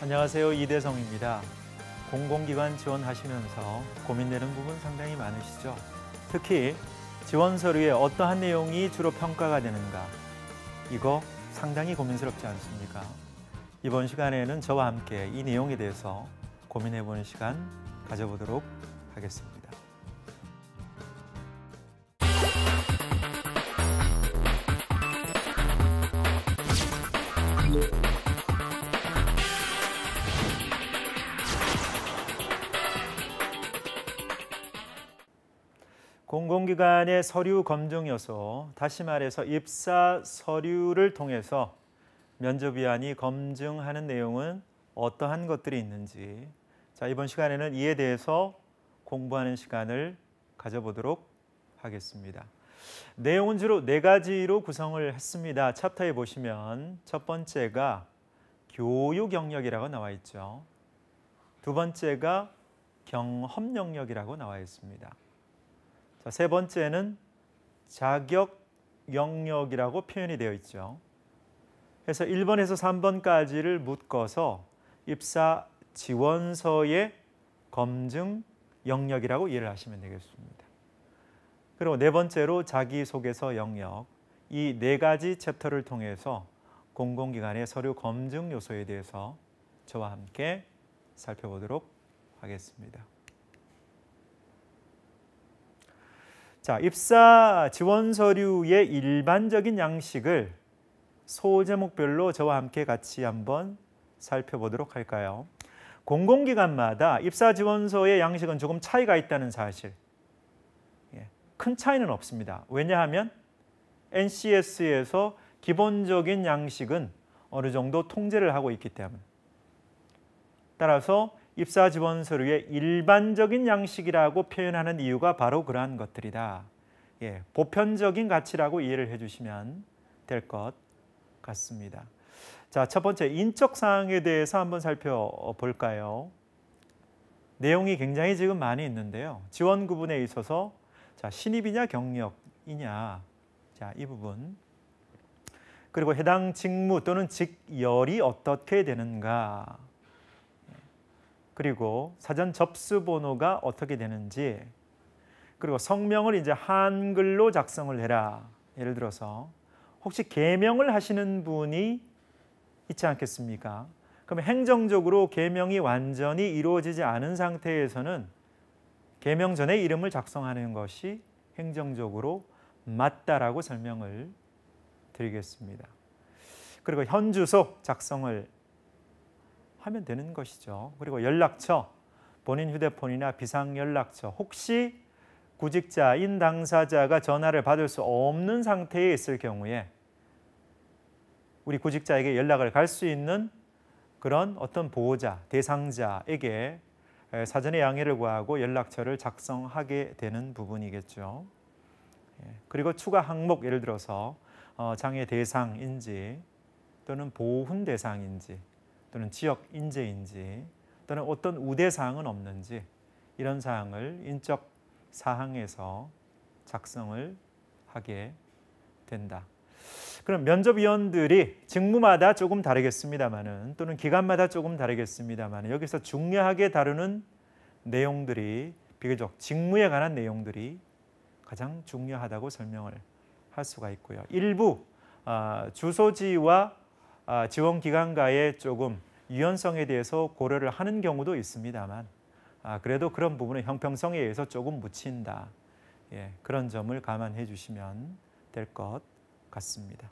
안녕하세요. 이대성입니다. 공공기관 지원하시면서 고민되는 부분 상당히 많으시죠? 특히 지원 서류에 어떠한 내용이 주로 평가가 되는가 이거 상당히 고민스럽지 않습니까? 이번 시간에는 저와 함께 이 내용에 대해서 고민해보는 시간 가져보도록 하겠습니다. 기간의 서류 검증요서 다시 말해서 입사 서류를 통해서 면접위원이 검증하는 내용은 어떠한 것들이 있는지 자 이번 시간에는 이에 대해서 공부하는 시간을 가져보도록 하겠습니다. 내용은 주로 네 가지로 구성을 했습니다. 챕터에 보시면 첫 번째가 교육 영역이라고 나와 있죠. 두 번째가 경험 영역이라고 나와 있습니다. 자, 세 번째는 자격 영역이라고 표현이 되어 있죠. 그래서 1번에서 3번까지를 묶어서 입사 지원서의 검증 영역이라고 이해를 하시면 되겠습니다. 그리고 네 번째로 자기소개서 영역. 이 네 가지 챕터를 통해서 공공기관의 서류 검증 요소에 대해서 저와 함께 살펴보도록 하겠습니다. 자, 입사 지원 서류의 일반적인 양식을 소제목별로 저와 함께 같이 한번 살펴보도록 할까요? 공공기관마다 입사 지원서의 양식은 조금 차이가 있다는 사실. 예, 큰 차이는 없습니다. 왜냐하면 NCS에서 기본적인 양식은 어느 정도 통제를 하고 있기 때문. 따라서 입사 지원 서류의 일반적인 양식이라고 표현하는 이유가 바로 그러한 것들이다. 예, 보편적인 가치라고 이해를 해주시면 될 것 같습니다. 자, 첫 번째 인적 사항에 대해서 한번 살펴볼까요? 내용이 굉장히 지금 많이 있는데요. 지원 구분에 있어서 자, 신입이냐 경력이냐 자, 이 부분 그리고 해당 직무 또는 직열이 어떻게 되는가 그리고 사전 접수 번호가 어떻게 되는지 그리고 성명을 이제 한글로 작성을 해라. 예를 들어서 혹시 개명을 하시는 분이 있지 않겠습니까? 그럼 행정적으로 개명이 완전히 이루어지지 않은 상태에서는 개명 전에 이름을 작성하는 것이 행정적으로 맞다라고 설명을 드리겠습니다. 그리고 현 주소 작성을 하면 되는 것이죠. 그리고 연락처, 본인 휴대폰이나 비상연락처, 혹시 구직자인 당사자가 전화를 받을 수 없는 상태에 있을 경우에 우리 구직자에게 연락을 갈 수 있는 그런 어떤 보호자, 대상자에게 사전에 양해를 구하고 연락처를 작성하게 되는 부분이겠죠. 예, 그리고 추가 항목 예를 들어서 어, 장애 대상인지 또는 보훈 대상인지 또는 지역 인재인지 또는 어떤 우대 사항은 없는지 이런 사항을 인적 사항에서 작성을 하게 된다. 그럼 면접위원들이 직무마다 조금 다르겠습니다만은 또는 기간마다 조금 다르겠습니다만 여기서 중요하게 다루는 내용들이 비교적 직무에 관한 내용들이 가장 중요하다고 설명을 할 수가 있고요. 일부 아, 주소지와 아, 지원 기관과의 조금 유연성에 대해서 고려를 하는 경우도 있습니다만 아, 그래도 그런 부분은 형평성에 의해서 조금 묻힌다. 예, 그런 점을 감안해 주시면 될 것 같습니다.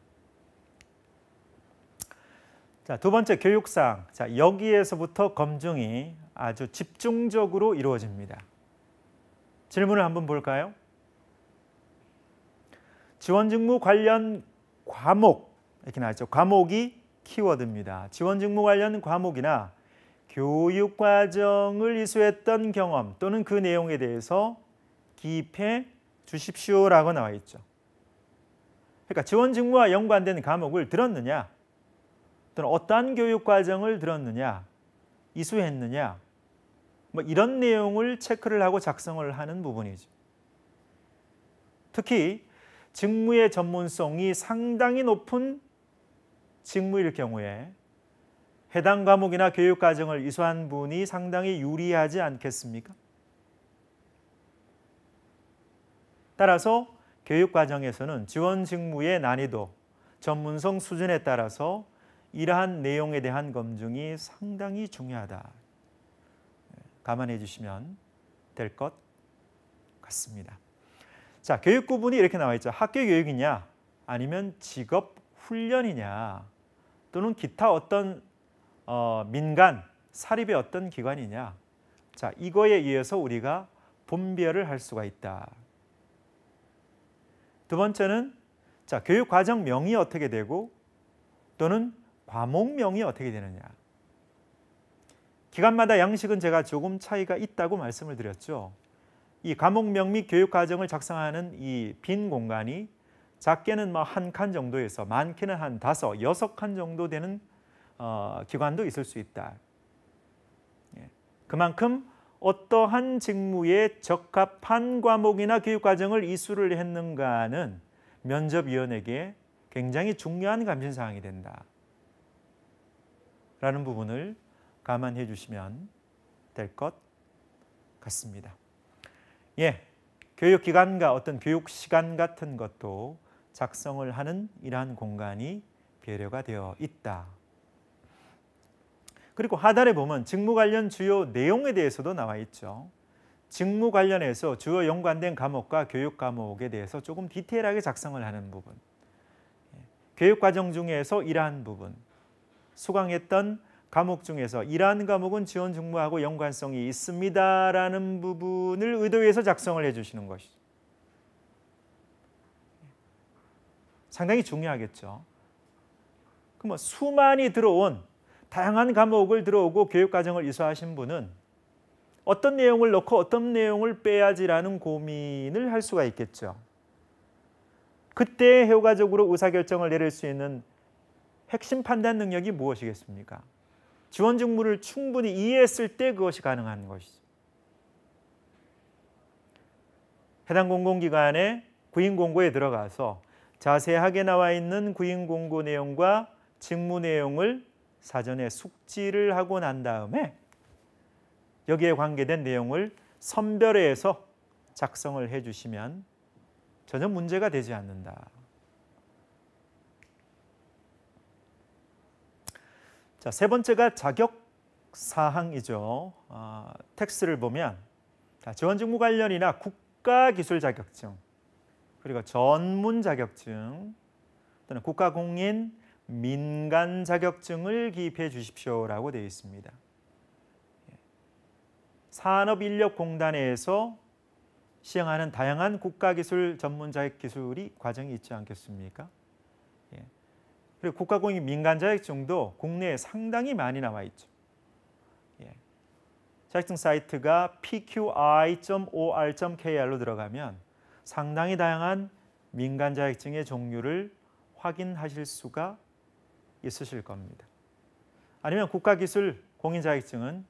자, 두 번째 교육상. 자, 여기에서부터 검증이 아주 집중적으로 이루어집니다. 질문을 한번 볼까요? 지원직무 관련 과목 이렇게 나왔죠. 과목이 키워드입니다. 지원 직무 관련 과목이나 교육 과정을 이수했던 경험 또는 그 내용에 대해서 기입해 주십시오라고 나와 있죠. 그러니까 지원 직무와 연관된 과목을 들었느냐 또는 어떠한 교육 과정을 들었느냐 이수했느냐 뭐 이런 내용을 체크를 하고 작성을 하는 부분이죠. 특히 직무의 전문성이 상당히 높은 직무일 경우에 해당 과목이나 교육 과정을 이수한 분이 상당히 유리하지 않겠습니까? 따라서 교육 과정에서는 지원 직무의 난이도, 전문성 수준에 따라서 이러한 내용에 대한 검증이 상당히 중요하다. 감안해 주시면 될 것 같습니다. 자, 교육 구분이 이렇게 나와 있죠. 학교 교육이냐 아니면 직업 훈련이냐 또는 기타 어떤 어, 민간 사립의 어떤 기관이냐. 자, 이거에 의해서 우리가 분별을 할 수가 있다. 두 번째는 자, 교육 과정명이 어떻게 되고 또는 과목명이 어떻게 되느냐. 기간마다 양식은 제가 조금 차이가 있다고 말씀을 드렸죠. 이 과목명 및 교육 과정을 작성하는 이 빈 공간이 작게는 뭐 한 칸 정도에서 많게는 한 다섯, 여섯 칸 정도 되는 어, 기관도 있을 수 있다. 예. 그만큼 어떠한 직무에 적합한 과목이나 교육과정을 이수를 했는가는 면접위원에게 굉장히 중요한 감신사항이 된다. 라는 부분을 감안해 주시면 될 것 같습니다. 예, 교육기관과 어떤 교육시간 같은 것도 작성을 하는 이러한 공간이 배려가 되어 있다. 그리고 하단에 보면 직무 관련 주요 내용에 대해서도 나와 있죠. 직무 관련해서 주요 연관된 과목과 교육 과목에 대해서 조금 디테일하게 작성을 하는 부분, 예, 교육 과정 중에서 이러한 부분, 수강했던 과목 중에서 이러한 과목은 지원 직무하고 연관성이 있습니다라는 부분을 의도해서 작성을 해주시는 것이죠. 상당히 중요하겠죠. 그럼 뭐 수만이 들어온 다양한 과목을 들어오고 교육과정을 이수하신 분은 어떤 내용을 넣고 어떤 내용을 빼야지라는 고민을 할 수가 있겠죠. 그때 효과적으로 의사결정을 내릴 수 있는 핵심 판단 능력이 무엇이겠습니까? 지원 직무를 충분히 이해했을 때 그것이 가능한 것이죠. 해당 공공기관의 구인 공고에 들어가서 자세하게 나와 있는 구인 공고 내용과 직무 내용을 사전에 숙지를 하고 난 다음에 여기에 관계된 내용을 선별해서 작성을 해주시면 전혀 문제가 되지 않는다. 자, 세 번째가 자격 사항이죠. 아, 텍스를 보면 자, 지원 직무 관련이나 국가기술 자격증, 그리고 전문 자격증 또는 국가공인 민간 자격증을 기입해 주십시오라고 되어 있습니다. 예. 산업인력공단에서 시행하는 다양한 국가기술 전문 자격기술이 과정이 있지 않겠습니까? 예. 그리고 국가공인 민간 자격증도 국내에 상당히 많이 나와 있죠. 예. 자격증 사이트가 pqi.or.kr로 들어가면 상당히 다양한 민간 자격증의 종류를 확인하실 수가 있으실 겁니다. 아니면 국가기술 공인자격증은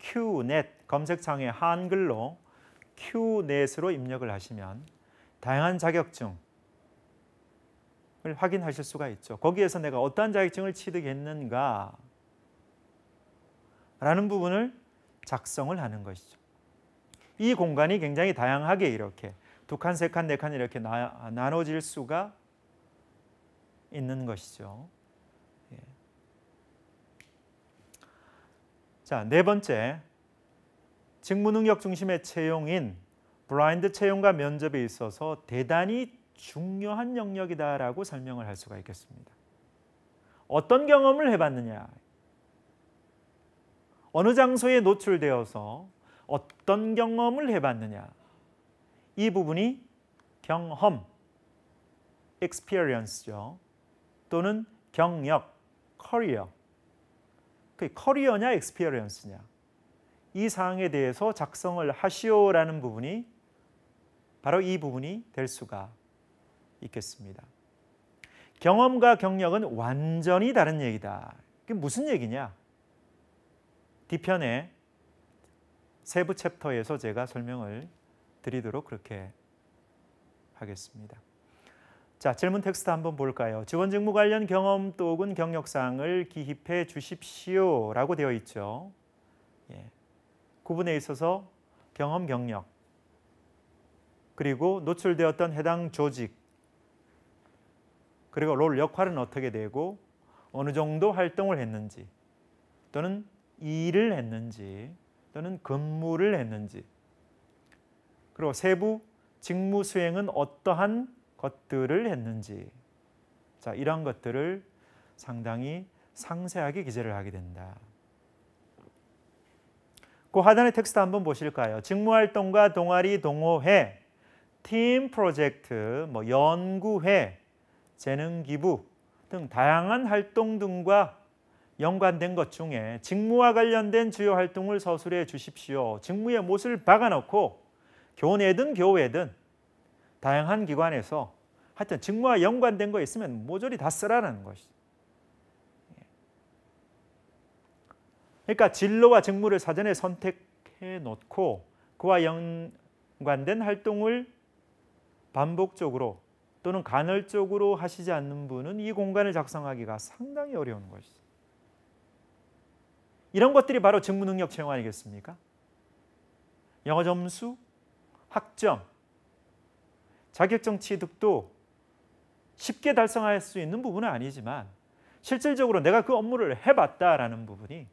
QNET 검색창에 한글로 QNET으로 입력을 하시면 다양한 자격증을 확인하실 수가 있죠. 거기에서 내가 어떠 자격증을 취득했는가 라는 부분을 작성을 하는 것이죠. 이 공간이 굉장히 다양하게 이렇게 두 칸, 세 칸, 네 칸 이렇게 나, 나눠질 수가 있는 것이죠. 예. 자, 네 번째. 직무능력 중심의 채용인 블라인드 채용과 면접에 있어서 대단히 중요한 영역이다라고 설명을 할 수가 있겠습니다. 어떤 경험을 해봤느냐? 어느 장소에 노출되어서 어떤 경험을 해봤느냐? 이 부분이 경험, experience죠. 또는 경력, 커리 r 그 커리어냐 experience냐. 이 사항에 대해서 작성을 하시오라는 부분이 바로 이 부분이 될 수가 있겠습니다. 경험과 경력은 완전히 다른 얘기다. 그게 무슨 얘기냐? 뒤편에 세부 챕터에서 제가 설명을 드리도록 그렇게 하겠습니다. 자, 질문 텍스트 한번 볼까요? 지원 직무 관련 경험 또혹 경력상을 기입해 주십시오라고 되어 있죠. 예. 구분에 있어서 경험 경력 그리고 노출되었던 해당 조직 그리고 롤 역할은 어떻게 되고 어느 정도 활동을 했는지 또는 일을 했는지 또는 근무를 했는지 그리고 세부 직무 수행은 어떠한 것들을 했는지 자이런 것들을 상당히 상세하게 기재를 하게 된다. 그 하단의 텍스트 한번 보실까요? 직무활동과 동아리, 동호회, 팀 프로젝트, 뭐 연구회, 재능기부 등 다양한 활동 등과 연관된 것 중에 직무와 관련된 주요 활동을 서술해 주십시오. 직무의 못을 박아놓고 교내든 교외든 다양한 기관에서 하여튼 직무와 연관된 거 있으면 모조리 다 쓰라는 것이죠. 그러니까 진로와 직무를 사전에 선택해 놓고 그와 연관된 활동을 반복적으로 또는 간헐적으로 하시지 않는 분은 이 공간을 작성하기가 상당히 어려운 것이죠. 이런 것들이 바로 직무 능력 채용 아니겠습니까? 영어 점수, 학점, 자격증 취득도 쉽게 달성할 수 있는 부분은 아니지만 실질적으로 내가 그 업무를 해봤다라는 부분이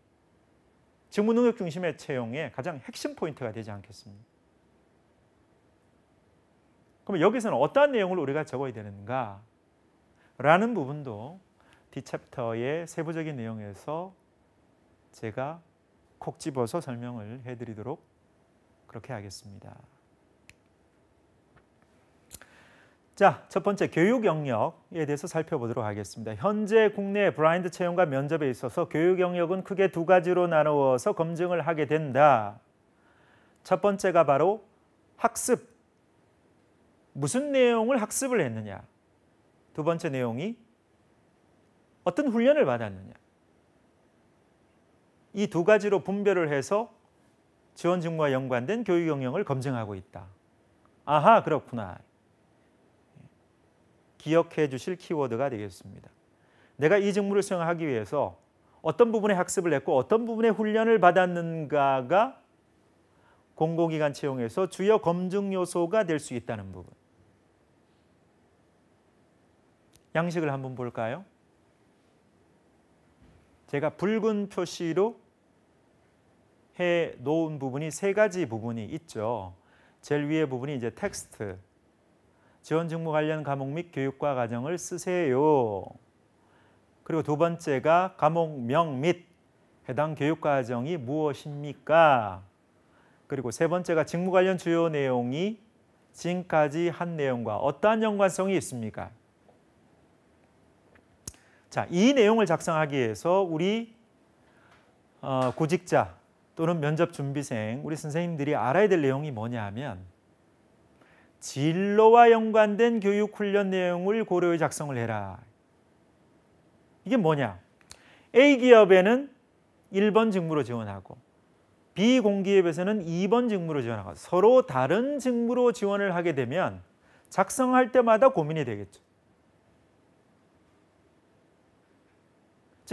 직무능력 중심의 채용의 가장 핵심 포인트가 되지 않겠습니까? 그럼 여기서는 어떠한 내용을 우리가 적어야 되는가? 라는 부분도 D챕터의 세부적인 내용에서 제가 콕 집어서 설명을 해드리도록 그렇게 하겠습니다. 자, 첫 번째 교육 영역에 대해서 살펴보도록 하겠습니다. 현재 국내 브라인드 채용과 면접에 있어서 교육 영역은 크게 두 가지로 나누어서 검증을 하게 된다. 첫 번째가 바로 학습. 무슨 내용을 학습을 했느냐. 두 번째 내용이 어떤 훈련을 받았느냐. 이 두 가지로 분별을 해서 지원 직무와 연관된 교육 영역을 검증하고 있다. 아하, 그렇구나. 기억해 주실 키워드가 되겠습니다. 내가 이 직무를 수행하기 위해서 어떤 부분에 학습을 했고 어떤 부분에 훈련을 받았는가가 공공기관 채용에서 주요 검증 요소가 될 수 있다는 부분. 양식을 한번 볼까요? 제가 붉은 표시로 해 놓은 부분이 세 가지 부분이 있죠. 제일 위에 부분이 이제 텍스트, 지원 직무 관련 과목 및 교육과 과정을 쓰세요. 그리고 두 번째가 과목명 및 해당 교육 과정이 무엇입니까? 그리고 세 번째가 직무 관련 주요 내용이 지금까지 한 내용과 어떠한 연관성이 있습니까? 자, 이 내용을 작성하기 위해서 우리 어, 구직자 또는 면접 준비생, 우리 선생님들이 알아야 될 내용이 뭐냐 하면 진로와 연관된 교육 훈련 내용을 고려해 작성을 해라. 이게 뭐냐? A 기업에는 1번 직무로 지원하고 B 공기업에서는 2번 직무로 지원하고 서로 다른 직무로 지원을 하게 되면 작성할 때마다 고민이 되겠죠.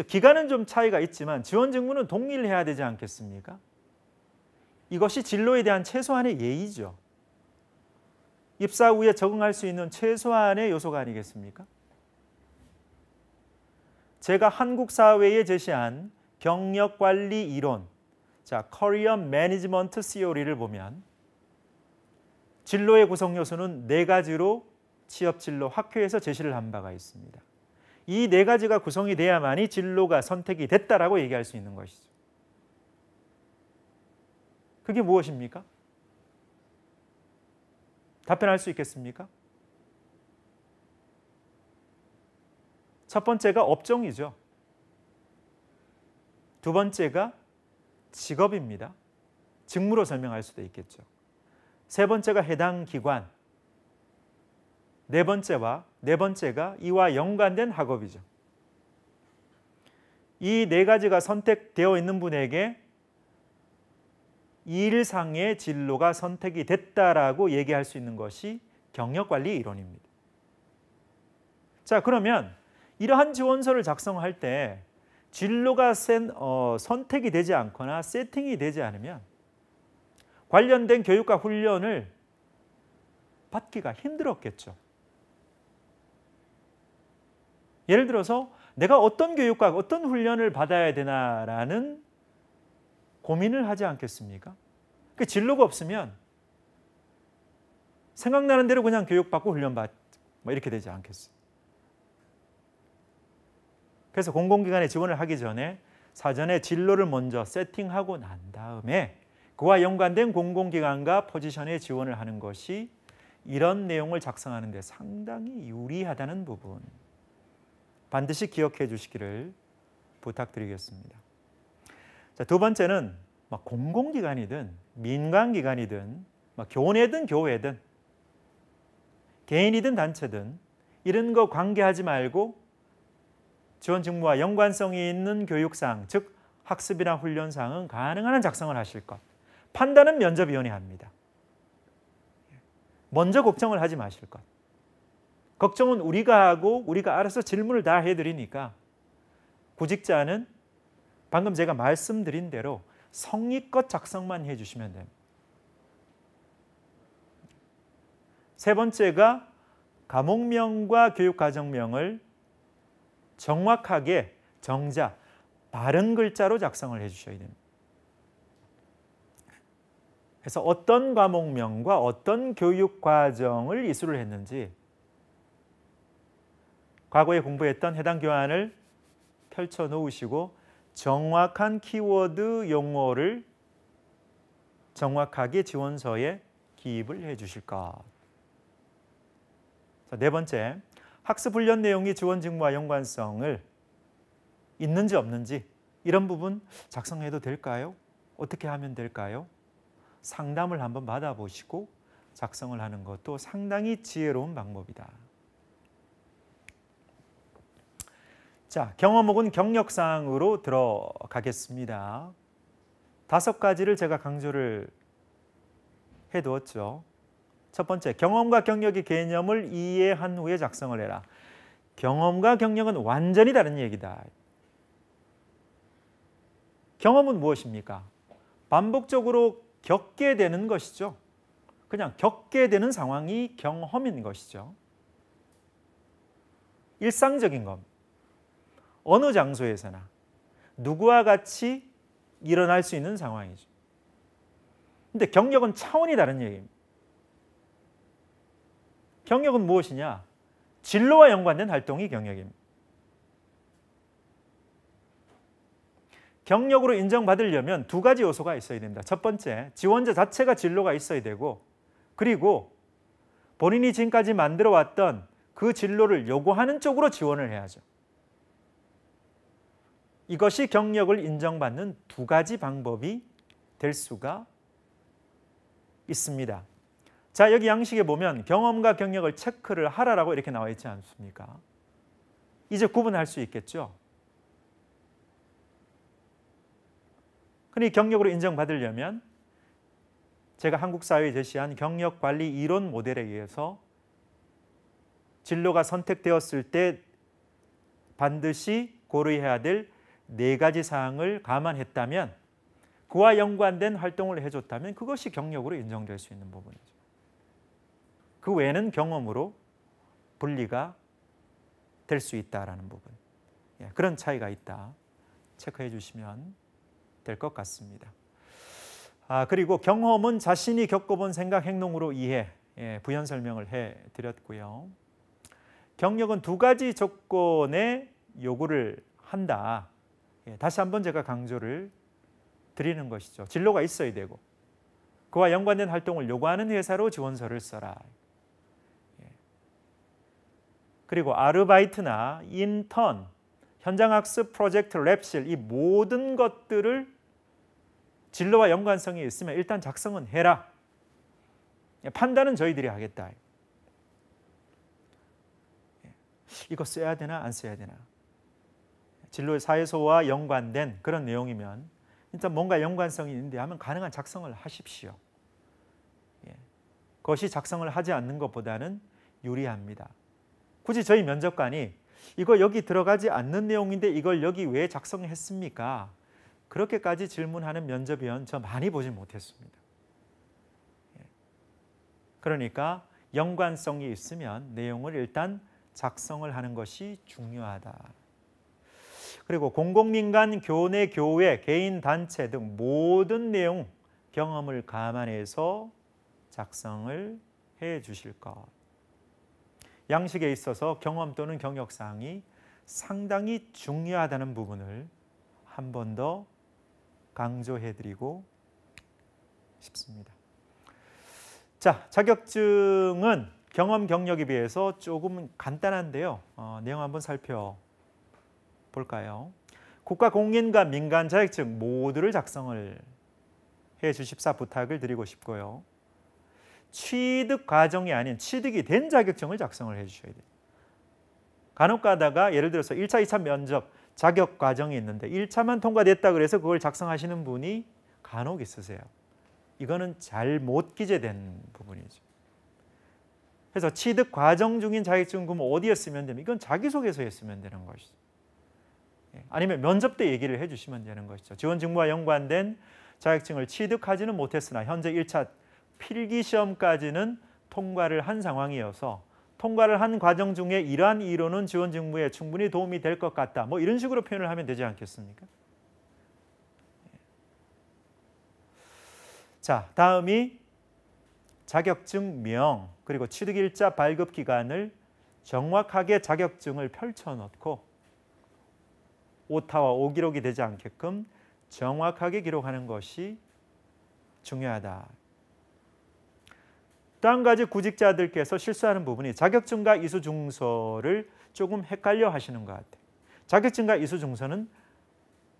기간은 좀 차이가 있지만 지원 직무는 동일해야 되지 않겠습니까? 이것이 진로에 대한 최소한의 예의죠. 입사 후에 적응할 수 있는 최소한의 요소가 아니겠습니까? 제가 한국 사회에 제시한 경력 관리 이론, 자, 커리어 매니지먼트 시오리를 보면 진로의 구성 요소는 네 가지로 취업 진로 학회에서 제시를 한 바가 있습니다. 이 네 가지가 구성이 돼야만이 진로가 선택이 됐다라고 얘기할 수 있는 것이죠. 그게 무엇입니까? 답변할 수 있겠습니까? 첫 번째가 업종이죠. 두 번째가 직업입니다. 직무로 설명할 수도 있겠죠. 세 번째가 해당 기관. 네 번째와 네 번째가 이와 연관된 학업이죠. 이 네 가지가 선택되어 있는 분에게 일상의 진로가 선택이 됐다라고 얘기할 수 있는 것이 경력관리 이론입니다. 자 그러면 이러한 지원서를 작성할 때 진로가 센, 어, 선택이 되지 않거나 세팅이 되지 않으면 관련된 교육과 훈련을 받기가 힘들었겠죠. 예를 들어서 내가 어떤 교육과 어떤 훈련을 받아야 되나라는 고민을 하지 않겠습니까? 그 진로가 없으면 생각나는 대로 그냥 교육받고 훈련받 뭐 이렇게 되지 않겠어요. 그래서 공공기관에 지원을 하기 전에 사전에 진로를 먼저 세팅하고 난 다음에 그와 연관된 공공기관과 포지션에 지원을 하는 것이 이런 내용을 작성하는 데 상당히 유리하다는 부분 반드시 기억해 주시기를 부탁드리겠습니다. 자, 두 번째는 공공기관이든 민간기관이든 교내든 교회든 개인이든 단체든 이런 거 관계하지 말고 지원 직무와 연관성이 있는 교육상, 즉 학습이나 훈련상은 가능한 한 작성을 하실 것. 판단은 면접위원회 합니다. 먼저 걱정을 하지 마실 것. 걱정은 우리가 하고 우리가 알아서 질문을 다 해드리니까 구직자는 방금 제가 말씀드린 대로 성의껏 작성만 해주시면 됩니다. 세 번째가 과목명과 교육과정명을 정확하게 정자, 바른 글자로 작성을 해주셔야 됩니다. 그래서 어떤 과목명과 어떤 교육과정을 이수를 했는지 과거에 공부했던 해당 교안을 펼쳐놓으시고 정확한 키워드 용어를 정확하게 지원서에 기입을 해 주실 것. 자, 네 번째, 학습 훈련 내용이 지원 직무와 연관성을 있는지 없는지 이런 부분 작성해도 될까요? 어떻게 하면 될까요? 상담을 한번 받아보시고 작성을 하는 것도 상당히 지혜로운 방법이다. 자, 경험혹은 경력상으로 들어가겠습니다. 다섯 가지를 제가 강조를 해두었죠. 첫 번째, 경험과 경력의 개념을 이해한 후에 작성을 해라. 경험과 경력은 완전히 다른 얘기다. 경험은 무엇입니까? 반복적으로 겪게 되는 것이죠. 그냥 겪게 되는 상황이 경험인 것이죠. 일상적인 겁니다. 어느 장소에서나 누구와 같이 일어날 수 있는 상황이죠. 근데 경력은 차원이 다른 얘기입니다. 경력은 무엇이냐? 진로와 연관된 활동이 경력입니다. 경력으로 인정받으려면 두 가지 요소가 있어야 됩니다. 첫 번째, 지원자 자체가 진로가 있어야 되고 그리고 본인이 지금까지 만들어왔던 그 진로를 요구하는 쪽으로 지원을 해야죠. 이것이 경력을 인정받는 두 가지 방법이 될 수가 있습니다. 자, 여기 양식에 보면 경험과 경력을 체크를 하라라고 이렇게 나와 있지 않습니까? 이제 구분할 수 있겠죠. 흔히 경력으로 인정받으려면 제가 한국 사회에 제시한 경력 관리 이론 모델에 의해서 진로가 선택되었을 때 반드시 고려해야 될네 가지 사항을 감안했다면 그와 연관된 활동을 해줬다면 그것이 경력으로 인정될 수 있는 부분이죠. 그 외에는 경험으로 분리가 될 수 있다라는 부분. 예, 그런 차이가 있다. 체크해 주시면 될 것 같습니다. 아, 그리고 경험은 자신이 겪어본 생각, 행동으로 이해, 예, 부연 설명을 해 드렸고요. 경력은 두 가지 조건의 요구를 한다. 예, 다시 한번 제가 강조를 드리는 것이죠. 진로가 있어야 되고 그와 연관된 활동을 요구하는 회사로 지원서를 써라. 예. 그리고 아르바이트나 인턴, 현장학습 프로젝트 랩실 이 모든 것들을 진로와 연관성이 있으면 일단 작성은 해라. 예, 판단은 저희들이 하겠다. 이거 써야 되나 안 써야 되나. 진로의 사회소와 연관된 그런 내용이면 일단 뭔가 연관성이 있는데 하면 가능한 작성을 하십시오. 예. 그것이 작성을 하지 않는 것보다는 유리합니다. 굳이 저희 면접관이 이거 여기 들어가지 않는 내용인데 이걸 여기 왜 작성했습니까? 그렇게까지 질문하는 면접위원 저 많이 보지 못했습니다. 예. 그러니까 연관성이 있으면 내용을 일단 작성을 하는 것이 중요하다. 그리고 공공민간 교내 교회 개인 단체 등 모든 내용 경험을 감안해서 작성을 해 주실 것. 양식에 있어서 경험 또는 경력상이 상당히 중요하다는 부분을 한 번 더 강조해 드리고 싶습니다. 자, 자격증은 경험 경력에 비해서 조금 간단한데요. 어, 내용 한번 살펴 볼까요? 국가공인과 민간자액 즉 모두를 작성을 해 주십사 부탁을 드리고 싶고요. 취득 과정이 아닌 취득이 된 자격증을 작성을 해 주셔야 돼요. 간혹 가다가 예를 들어서 1차, 2차 면접 자격 과정이 있는데 1차만 통과됐다 그래서 그걸 작성하시는 분이 간혹 있으세요. 이거는 잘 못 기재된 부분이죠. 그래서 취득 과정 중인 자격증 그 어디에 쓰면 됩니까? 이건 자기소개서에 쓰면 되는 것이죠. 예, 아니면 면접 때 얘기를 해주시면 되는 것이죠. 지원 직무와 연관된 자격증을 취득하지는 못했으나 현재 1차 필기 시험까지는 통과를 한 상황이어서 통과를 한 과정 중에 이러한 이론은 지원 직무에 충분히 도움이 될 것 같다. 뭐 이런 식으로 표현을 하면 되지 않겠습니까? 예. 자, 다음이 자격증명 그리고 취득일자 발급 기간을 정확하게 자격증을 펼쳐놓고 오타와 오기록이 되지 않게끔 정확하게 기록하는 것이 중요하다. 딴 가지 구직자들께서 실수하는 부분이 자격증과 이수증서를 조금 헷갈려 하시는 것 같아요. 자격증과 이수증서는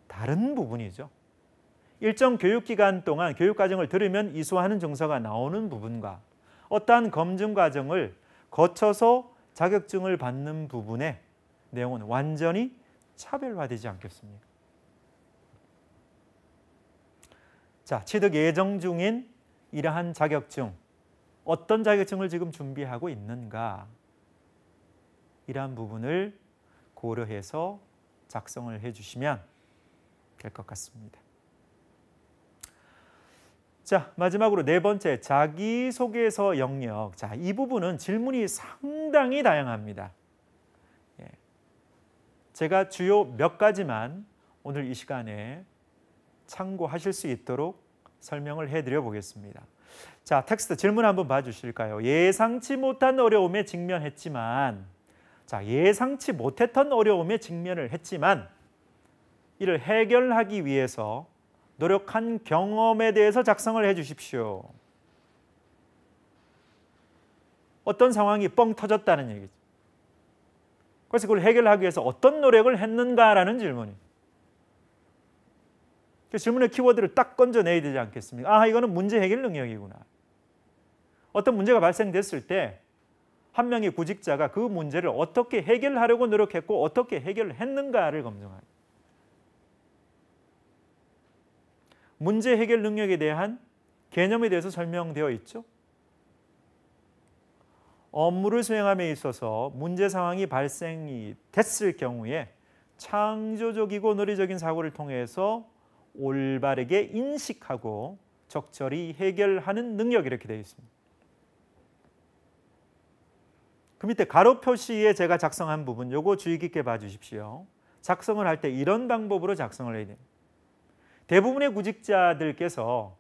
다른 부분이죠. 일정 교육기간 동안 교육과정을 들으면 이수하는 증서가 나오는 부분과 어떠한 검증과정을 거쳐서 자격증을 받는 부분의 내용은 완전히 차별화되지 않겠습니까? 자, 취득 예정 중인 이러한 자격증, 어떤 자격증을 지금 준비하고 있는가? 이러한 부분을 고려해서 작성을 해주시면 될 것 같습니다. 자, 마지막으로 네 번째 자기소개서 영역. 자, 이 부분은 질문이 상당히 다양합니다. 제가 주요 몇 가지만 오늘 이 시간에 참고하실 수 있도록 설명을 해드려 보겠습니다. 자, 텍스트 질문 한번 봐주실까요? 예상치 못한 어려움에 직면했지만, 자, 예상치 못했던 어려움에 직면을 했지만, 이를 해결하기 위해서 노력한 경험에 대해서 작성을 해 주십시오. 어떤 상황이 뻥 터졌다는 얘기죠. 그래서 그걸 해결하기 위해서 어떤 노력을 했는가라는 질문이. 그 질문의 키워드를 딱 건져내야 되지 않겠습니까? 아, 이거는 문제 해결 능력이구나. 어떤 문제가 발생됐을 때 한 명의 구직자가 그 문제를 어떻게 해결하려고 노력했고 어떻게 해결했는가를 검증하는 문제 해결 능력에 대한 개념에 대해서 설명되어 있죠. 업무를 수행함에 있어서 문제 상황이 발생이 됐을 경우에 창조적이고 논리적인 사고를 통해서 올바르게 인식하고 적절히 해결하는 능력 이렇게 되어 있습니다. 그 밑에 가로 표시에 제가 작성한 부분 요거 주의 깊게 봐주십시오. 작성을 할 때 이런 방법으로 작성을 해야 됩니 대부분의 구직자들께서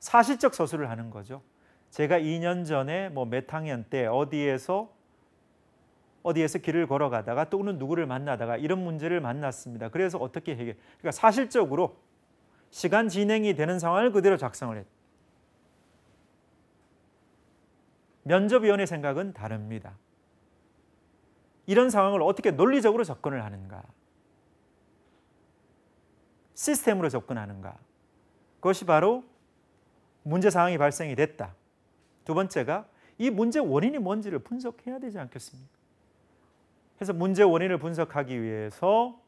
사실적 서술을 하는 거죠. 제가 2년 전에 뭐몇 학년 때 어디에서 어디에서 길을 걸어가다가 또는 누구를 만나다가 이런 문제를 만났습니다. 그래서 어떻게 해결? 그러니까 사실적으로 시간 진행이 되는 상황을 그대로 작성을 했 면접위원회 생각은 다릅니다. 이런 상황을 어떻게 논리적으로 접근을 하는가? 시스템으로 접근하는가? 그것이 바로 문제 상황이 발생이 됐다. 두 번째가 이 문제 원인이 뭔지를 분석해야 되지 않겠습니까? 그래서 문제 원인을 분석하기 위해서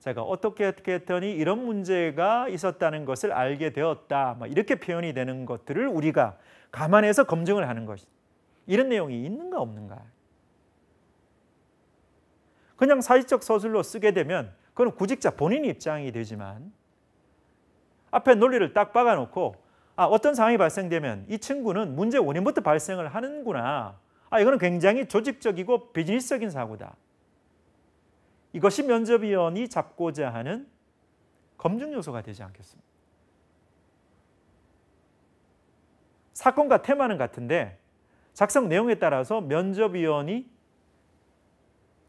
제가 어떻게 어떻게 했더니 이런 문제가 있었다는 것을 알게 되었다. 뭐 이렇게 표현이 되는 것들을 우리가 감안해서 검증을 하는 것이 이런 내용이 있는가 없는가. 그냥 사실적 서술로 쓰게 되면 그건 구직자 본인 입장이 되지만 앞에 논리를 딱 박아놓고 아, 어떤 상황이 발생되면 이 친구는 문제 원인부터 발생을 하는구나. 아, 이거는 굉장히 조직적이고 비즈니스적인 사고다. 이것이 면접위원이 잡고자 하는 검증 요소가 되지 않겠습니까? 사건과 테마는 같은데 작성 내용에 따라서 면접위원이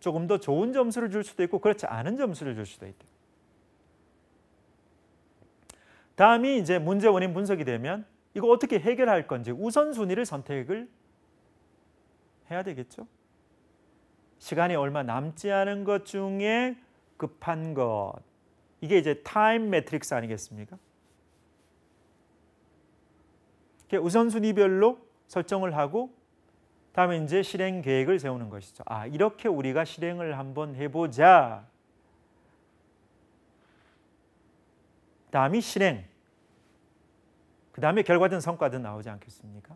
조금 더 좋은 점수를 줄 수도 있고 그렇지 않은 점수를 줄 수도 있다. 다음이 이제 문제 원인 분석이 되면 이거 어떻게 해결할 건지 우선순위를 선택을 해야 되겠죠. 시간이 얼마 남지 않은 것 중에 급한 것. 이게 이제 타임 매트릭스 아니겠습니까? 우선순위별로 설정을 하고 다음에 이제 실행 계획을 세우는 것이죠. 아, 이렇게 우리가 실행을 한번 해보자 다음이 실행, 그 다음에 결과든 성과든 나오지 않겠습니까?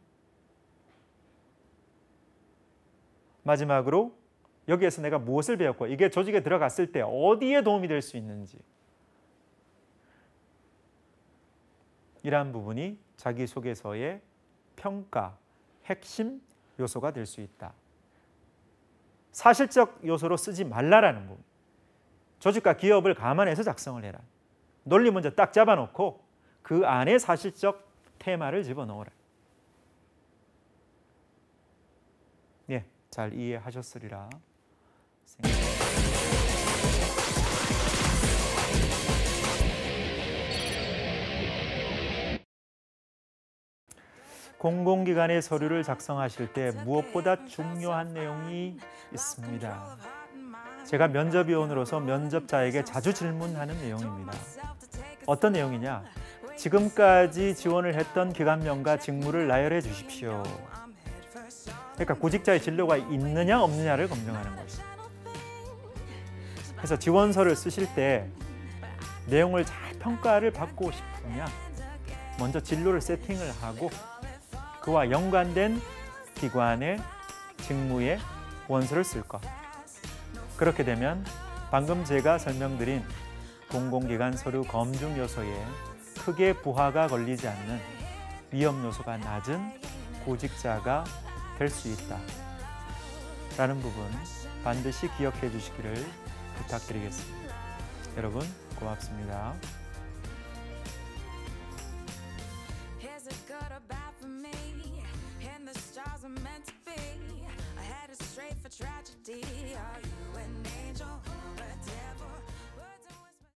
마지막으로 여기에서 내가 무엇을 배웠고 이게 조직에 들어갔을 때 어디에 도움이 될 수 있는지 이러한 부분이 자기소개서의 평가, 핵심 요소가 될 수 있다. 사실적 요소로 쓰지 말라라는 부분. 조직과 기업을 감안해서 작성을 해라. 논리 먼저 딱 잡아놓고 그 안에 사실적 테마를 집어넣어라. 예, 잘 이해하셨으리라 생각합니다. 공공기관의 서류를 작성하실 때 무엇보다 중요한 내용이 있습니다. 제가 면접위원으로서 면접자에게 자주 질문하는 내용입니다. 어떤 내용이냐? 지금까지 지원을 했던 기관명과 직무를 나열해 주십시오. 그러니까 구직자의 진로가 있느냐 없느냐를 검증하는 것이죠. 그래서 지원서를 쓰실 때 내용을 잘 평가를 받고 싶으면 먼저 진로를 세팅을 하고 그와 연관된 기관의 직무의 원서를 쓸 것. 그렇게 되면 방금 제가 설명드린 공공기관 서류 검증 요소에 크게 부하가 걸리지 않는 위험 요소가 낮은 구직자가 될 수 있다. 라는 부분 반드시 기억해 주시기를 부탁드리겠습니다. 여러분 고맙습니다. tragedy